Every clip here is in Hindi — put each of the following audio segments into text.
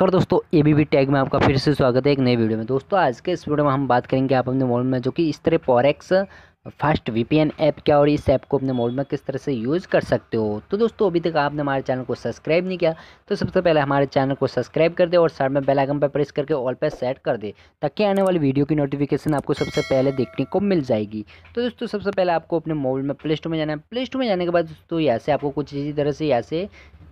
नमस्कार दोस्तों ए बी टैग में आपका फिर से स्वागत है एक नए वीडियो में दोस्तों आज के इस वीडियो में हम बात करेंगे आप अपने मोबाइल में जो कि इस तरह Forex fast V N app क्या और इस ऐप को अपने मोबाइल में किस तरह से यूज़ कर सकते हो तो दोस्तों अभी तक आपने हमारे चैनल को सब्सक्राइब नहीं किया तो सबसे पहले हमारे चैनल को सब्सक्राइब कर दे और साइड में बेल आइकन पर प्रेस करके ऑल पर सेट कर दे ताकि आने वाली वीडियो की नोटिफिकेशन आपको सबसे पहले देखने को मिल जाएगी तो दोस्तों सबसे पहले आपको अपने मोबाइल में प्ले स्टोर में जाना है प्ले स्टोर में जाने के बाद दोस्तों यहाँ से आपको कुछ इसी तरह से यहाँ से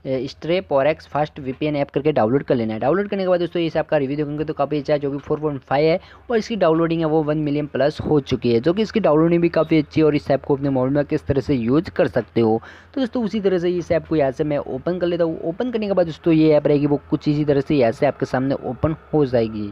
स्ट्रे पॉरेक्स फास्ट वीपीएन ऐप करके डाउनलोड कर लेना है डाउनलोड करने के बाद दोस्तों इसे आपका रिव्यू देखेंगे तो काफ़ी अच्छा है जो कि फोर पॉइंट फाइव है और इसकी डाउनलोडिंग है वो वन मिलियन प्लस हो चुकी है जो कि इसकी डाउनलोडिंग भी काफ़ी अच्छी है और इस ऐप को अपने मोबाइल में किस तरह से यूज कर सकते हो तो दोस्तों उसी तरह से इस ऐप को यहाँ से मैं ओपन कर लेता हूँ ओपन करने के बाद दोस्तों ये ऐप रहेगी वो कुछ इसी तरह से यहाँ से आपके सामने ओपन हो जाएगी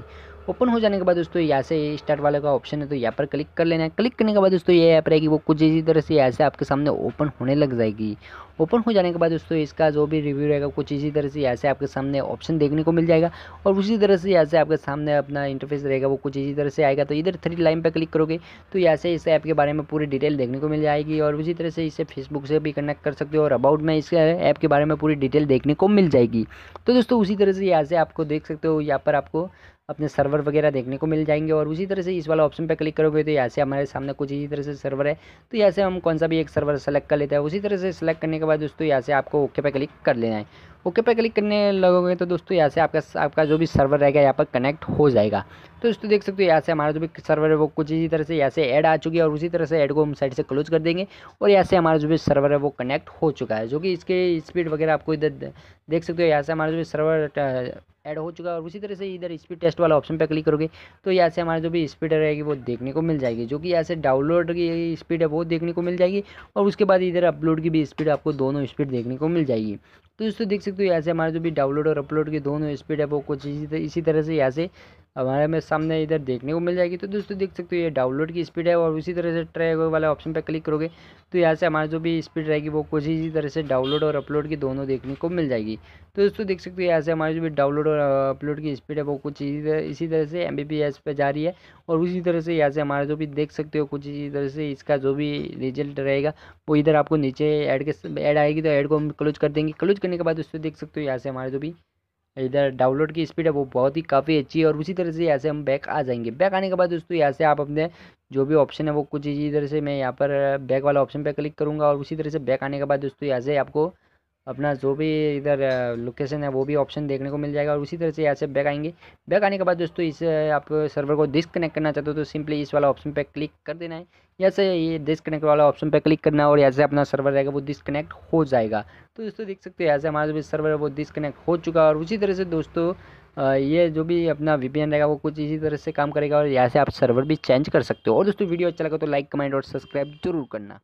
ओपन हो जाने के बाद दोस्तों यहाँ से स्टार्ट वाले का ऑप्शन है तो यहाँ पर क्लिक कर लेना है क्लिक करने के बाद दोस्तों ये ऐप रहेगी वो कुछ इसी तरह से यहाँ से आपके सामने ओपन होने लग जाएगी ओपन हो जाने के बाद दोस्तों इसका जो भी रिव्यू रहेगा कुछ इसी तरह से यहाँ से आपके सामने ऑप्शन देखने को मिल जाएगा और उसी तरह से यहाँ से आपके सामने अपना इंटरफेस रहेगा वो कुछ इसी तरह से आएगा तो इधर थ्री लाइन पर क्लिक करोगे तो यहाँ से इस ऐप के बारे में पूरी डिटेल देखने को मिल जाएगी और उसी तरह से इसे फेसबुक से भी कनेक्ट कर सकते हो और अबाउट में इस ऐप के बारे में पूरी डिटेल देखने को मिल जाएगी तो दोस्तों उसी तरह से यहाँ से आपको देख सकते हो यहाँ पर आपको अपने सर्वर वगैरह देखने को मिल जाएंगे और उसी तरह से इस वाला ऑप्शन पर क्लिक करोगे तो यहाँ से हमारे सामने कुछ इसी तरह से सर्वर है तो यहाँ से हम कौन सा भी एक सर्वर सेलेक्ट कर लेते हैं उसी तरह से सेलेक्ट करने के बाद दोस्तों यहाँ से आपको ओके पर क्लिक कर लेना है ओके पर क्लिक करने लगोगे तो दोस्तों यहाँ से आपका आपका जो भी सर्वर रहेगा यहाँ पर कनेक्ट हो जाएगा तो दोस्तों देख सकते हो यहाँ से हमारा जो भी सर्वर है वो कुछ इसी तरह से यहाँ से ऐड आ चुकी है और उसी तरह से ऐड को हम साइड से क्लोज कर देंगे और यहाँ से हमारा जो भी सर्वर है वो कनेक्ट हो चुका है जो कि इसके स्पीड वगैरह आपको इधर देख सकते हो यहाँ से हमारा जो भी सर्वर ऐड हो चुका है और उसी तरह से इधर स्पीड टेस्ट वाला ऑप्शन पर क्लिक करोगे तो यहाँ से हमारी जो भी स्पीड रहेगी वो देखने को मिल जाएगी जो कि यहाँ से डाउनलोड की स्पीड है वो देखने को मिल जाएगी और उसके बाद इधर अपलोड की भी स्पीड आपको दोनों स्पीड देखने को मिल जाएगी तो दोस्तों देख सकते सकते हो यहाँ से हमारे जो भी डाउनलोड और अपलोड की दोनों स्पीड है वो कुछ इसी इसी तरह से यहाँ से हमारे में सामने इधर देखने को मिल जाएगी तो दोस्तों देख सकते हो ये डाउनलोड की स्पीड है और उसी तरह से ट्रैक वाले ऑप्शन पर क्लिक करोगे तो यहाँ से हमारी जो भी स्पीड रहेगी वो कुछ इसी तरह से डाउनलोड और अपलोड की दोनों देखने को मिल जाएगी तो दोस्तों देख सकते हो यहाँ से हमारी जो भी डाउनलोड और अपलोड की स्पीड है वो कुछ इसी तरह से एम बी जा रही है और उसी तरह से यहाँ से हमारा जो भी देख सकते हो कुछ इसी तरह से इसका जो भी रिजल्ट रहेगा वो इधर आपको नीचे ऐड के ऐड आएगी तो ऐड को हम क्लोज कर देंगे क्लोज करने के बाद दोस्तों देख सकते हो यहाँ से हमारे जो भी इधर डाउनलोड की स्पीड है वो बहुत ही काफ़ी अच्छी है और उसी तरह से यहाँ से हम बैक आ जाएंगे बैक आने के बाद दोस्तों यहाँ से आप अपने जो भी ऑप्शन है वो कुछ इधर से मैं यहाँ पर बैक वाला ऑप्शन पर क्लिक करूँगा और उसी तरह से बैक आने के बाद दोस्तों यहाँ से आपको अपना जो भी इधर लोकेशन है वो भी ऑप्शन देखने को मिल जाएगा और उसी तरह से यहाँ से बैक आएंगे बैक आने के बाद दोस्तों इस आप सर्वर को डिसकनेक्ट करना चाहते हो तो सिंपली इस वाला ऑप्शन पर क्लिक कर देना है यहाँ से ये डिसकनेक्ट वाला ऑप्शन पर क्लिक करना और यहाँ से अपना सर्वर रहेगा वो डिसकनेक्ट हो जाएगा तो दोस्तों देख सकते हो यहाँ से हमारा जो सर्वर है वो डिसकनेक्ट हो चुका है और उसी तरह से दोस्तों ये जो भी अपना वीपीएन रहेगा वो कुछ इसी तरह से काम करेगा और यहाँ से आप सर्वर भी चेंज कर सकते हो और दोस्तों वीडियो अच्छा लगा तो लाइक कमेंट और सब्सक्राइब जरूर करना